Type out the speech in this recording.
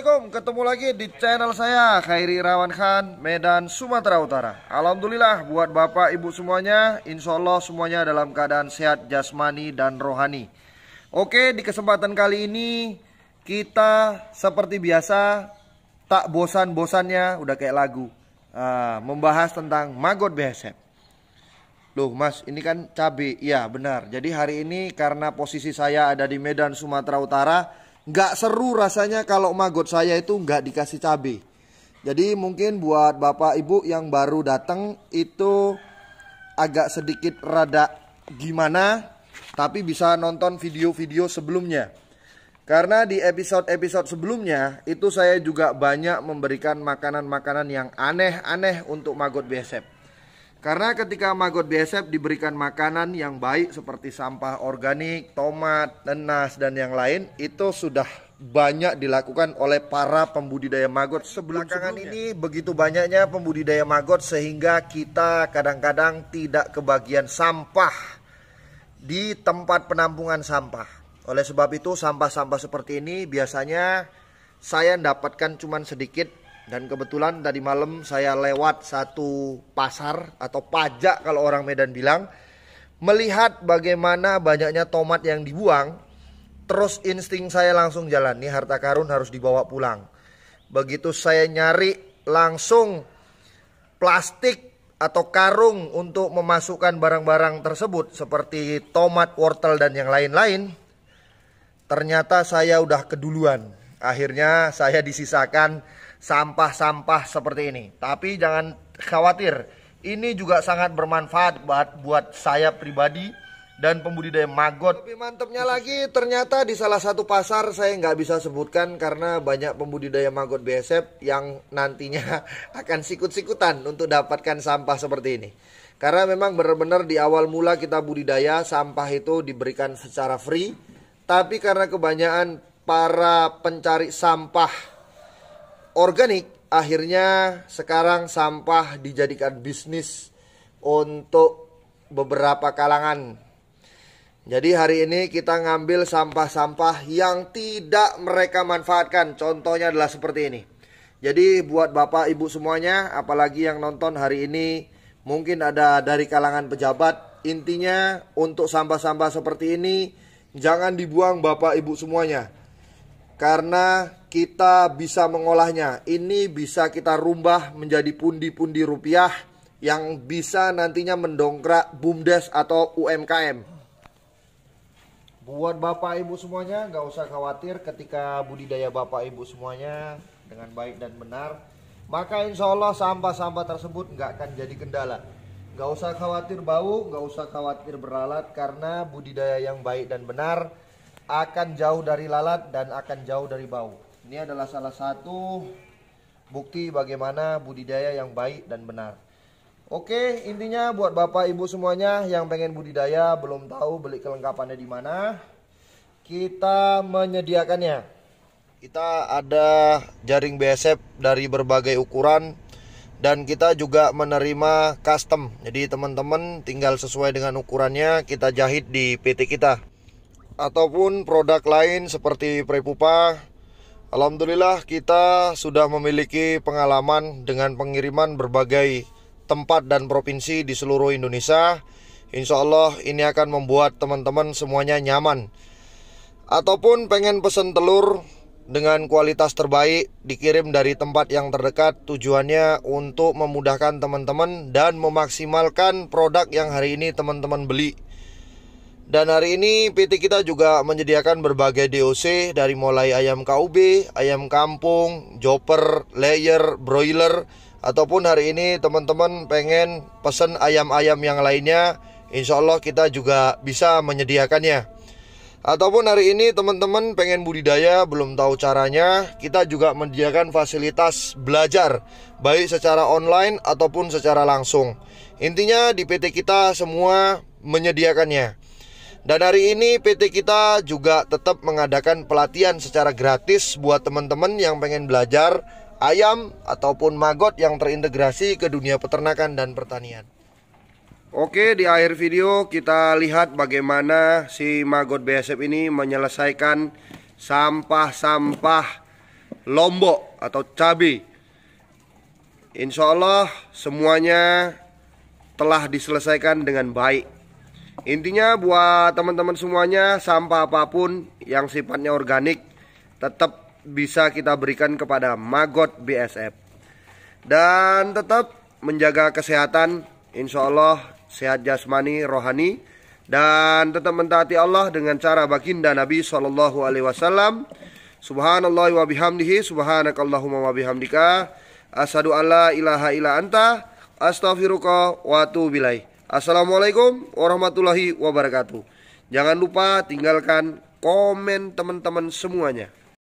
Assalamualaikum, ketemu lagi di channel saya Khairi Rawan Khan, Medan, Sumatera Utara Alhamdulillah buat bapak ibu semuanya Insya Allah semuanya dalam keadaan sehat jasmani dan rohani Oke di kesempatan kali ini Kita seperti biasa Tak bosan-bosannya udah kayak lagu uh, Membahas tentang Magot BSM Loh mas ini kan cabai Iya benar Jadi hari ini karena posisi saya ada di Medan Sumatera Utara nggak seru rasanya kalau maggot saya itu nggak dikasih cabai. Jadi mungkin buat bapak ibu yang baru datang itu agak sedikit rada gimana, tapi bisa nonton video-video sebelumnya. Karena di episode-episode sebelumnya itu saya juga banyak memberikan makanan-makanan yang aneh-aneh untuk maggot besep. Karena ketika maggot BSF diberikan makanan yang baik seperti sampah organik, tomat, nenas dan yang lain itu sudah banyak dilakukan oleh para pembudidaya maggot sebelum belakangan ini begitu banyaknya pembudidaya maggot sehingga kita kadang-kadang tidak kebagian sampah di tempat penampungan sampah. Oleh sebab itu sampah-sampah seperti ini biasanya saya dapatkan cuma sedikit dan kebetulan tadi malam saya lewat satu pasar atau pajak kalau orang Medan bilang melihat bagaimana banyaknya tomat yang dibuang terus insting saya langsung jalan nih harta karun harus dibawa pulang. Begitu saya nyari langsung plastik atau karung untuk memasukkan barang-barang tersebut seperti tomat, wortel dan yang lain-lain. Ternyata saya udah keduluan. Akhirnya saya disisakan sampah-sampah seperti ini. Tapi jangan khawatir, ini juga sangat bermanfaat buat buat saya pribadi dan pembudidaya maggot. Lebih mantepnya lagi, ternyata di salah satu pasar saya nggak bisa sebutkan karena banyak pembudidaya maggot BSF yang nantinya akan sikut-sikutan untuk dapatkan sampah seperti ini. Karena memang benar-benar di awal mula kita budidaya sampah itu diberikan secara free, tapi karena kebanyakan para pencari sampah organik akhirnya sekarang sampah dijadikan bisnis untuk beberapa kalangan. Jadi hari ini kita ngambil sampah-sampah yang tidak mereka manfaatkan. Contohnya adalah seperti ini. Jadi buat Bapak Ibu semuanya, apalagi yang nonton hari ini, mungkin ada dari kalangan pejabat, intinya untuk sampah-sampah seperti ini jangan dibuang Bapak Ibu semuanya. Karena kita bisa mengolahnya. Ini bisa kita rumbah menjadi pundi-pundi rupiah yang bisa nantinya mendongkrak BUMDes atau UMKM. Buat Bapak Ibu semuanya, nggak usah khawatir ketika budidaya Bapak Ibu semuanya dengan baik dan benar, maka insya Allah sampah-sampah tersebut nggak akan jadi kendala. Nggak usah khawatir bau, nggak usah khawatir beralat, karena budidaya yang baik dan benar akan jauh dari lalat dan akan jauh dari bau. Ini adalah salah satu bukti bagaimana budidaya yang baik dan benar. Oke, intinya buat Bapak Ibu semuanya yang pengen budidaya belum tahu beli kelengkapannya di mana, kita menyediakannya. Kita ada jaring BSF dari berbagai ukuran dan kita juga menerima custom. Jadi teman-teman tinggal sesuai dengan ukurannya kita jahit di PT kita. Ataupun produk lain seperti prepupa Alhamdulillah kita sudah memiliki pengalaman dengan pengiriman berbagai tempat dan provinsi di seluruh Indonesia. Insya Allah ini akan membuat teman-teman semuanya nyaman. Ataupun pengen pesen telur dengan kualitas terbaik dikirim dari tempat yang terdekat tujuannya untuk memudahkan teman-teman dan memaksimalkan produk yang hari ini teman-teman beli. Dan hari ini PT kita juga menyediakan berbagai DOC dari mulai ayam KUB, ayam kampung, joper, layer, broiler Ataupun hari ini teman-teman pengen pesen ayam-ayam yang lainnya Insya Allah kita juga bisa menyediakannya Ataupun hari ini teman-teman pengen budidaya belum tahu caranya Kita juga menyediakan fasilitas belajar Baik secara online ataupun secara langsung Intinya di PT kita semua menyediakannya dan hari ini PT kita juga tetap mengadakan pelatihan secara gratis buat teman-teman yang pengen belajar ayam ataupun magot yang terintegrasi ke dunia peternakan dan pertanian. Oke, di akhir video kita lihat bagaimana si magot BSF ini menyelesaikan sampah-sampah lombok atau cabai. Insya Allah semuanya telah diselesaikan dengan baik. Intinya buat teman-teman semuanya sampah apapun yang sifatnya organik tetap bisa kita berikan kepada Magot BSF. Dan tetap menjaga kesehatan, insya Allah sehat jasmani, rohani, dan tetap mentaati Allah dengan cara baginda Nabi Shallallahu Alaihi Wasallam. Subhanallah wa bihamdihi, subhanakallahumma wa bihamdika. Asadu alla ilaha ila anta, astaghfiruka wa atubu ilaih. Assalamualaikum warahmatullahi wabarakatuh. Jangan lupa tinggalkan komen teman-teman semuanya.